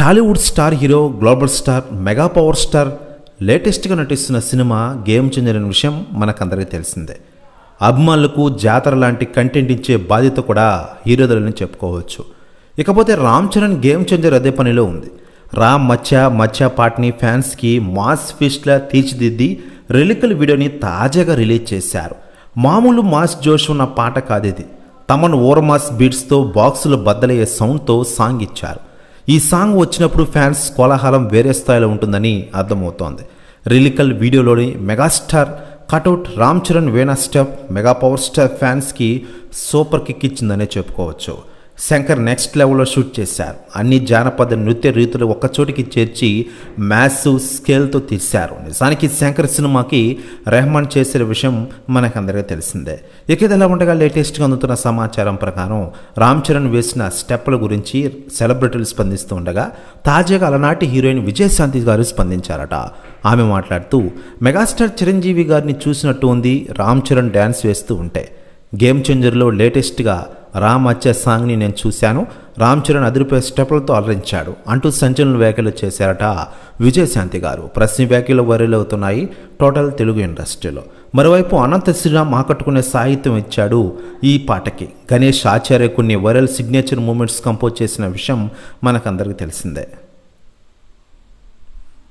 Tollywood star hero global star mega power star లేటెస్ట్గా నటిస్తున్న cinema game చెందిన విషయం మనకందరికీ తెలిసిందే అభిమానులకు జాతర లాంటి కంటెంట్ ఇచ్చే బాధ్యత కూడా హీరోదలని చెప్పుకోవచ్చు ఇకపోతే రామ్ చరణ్ గేమ్ చేంజర్ అదే పనిలో ఉంది రామ్ మచ్చ మచ్చ పాట్ని ఫ్యాన్స్కి మాస్ ఫిస్ట్లా తీర్చిదిద్ది రెలికల్ వీడియోని తాజాగా రిలీజ్ చేశారు మామూలు మాస్ జోష్ ఉన్న పాట కాదేది తమన్ ఓర్మాస్ బీట్స్తో బాక్సులు బద్దలయ్యే సౌండ్తో సాంగ్ ఇచ్చారు ఈ సాంగ్ వచ్చినప్పుడు ఫ్యాన్స్ కోలాహలం వేరే స్థాయిలో ఉంటుందని అర్థమవుతోంది రిలికల్ వీడియోలోని మెగాస్టార్ కటౌట్ రామ్ చరణ్ వేణా స్టెప్ మెగా పవర్ స్టార్ ఫ్యాన్స్కి సూపర్ కిక్ ఇచ్చిందనే చెప్పుకోవచ్చు శంకర్ నెక్స్ట్ లెవెల్లో షూట్ చేశారు అన్ని జానపద నృత్య రీతులు ఒక్కచోటికి చేర్చి మ్యాథ్స్ స్కేల్తో తీశారు నిజానికి శంకర్ సినిమాకి రెహమాన్ చేసిన విషయం మనకు అందరికీ తెలిసిందే ఇక ఉండగా లేటెస్ట్గా అందుతున్న సమాచారం ప్రకారం రామ్ చరణ్ వేసిన స్టెప్ల గురించి సెలబ్రిటీలు స్పందిస్తూ ఉండగా తాజాగా అలనాటి హీరోయిన్ విజయశాంతి గారు స్పందించారట ఆమె మాట్లాడుతూ మెగాస్టార్ చిరంజీవి గారిని చూసినట్టు ఉంది రామ్ చరణ్ డ్యాన్స్ వేస్తూ ఉంటే గేమ్ చేంజర్లో లేటెస్ట్గా రామ్ వచ్చే సాంగ్ని నేను చూశాను రామ్ చరణ్ అదిరిపోయే స్టెప్లతో అలరించాడు అంటూ సంచలన వ్యాఖ్యలు చేశారట విజయశాంతి గారు ప్రశ్న వ్యాఖ్యలు వైరల్ అవుతున్నాయి టోటల్ తెలుగు ఇండస్ట్రీలో మరోవైపు అనంత శ్రీరామ్ ఆకట్టుకునే సాహిత్యం ఇచ్చాడు ఈ పాటకి గణేష్ ఆచార్య కొన్ని వైరల్ సిగ్నేచర్ మూమెంట్స్ కంపోజ్ చేసిన విషయం మనకందరికీ తెలిసిందే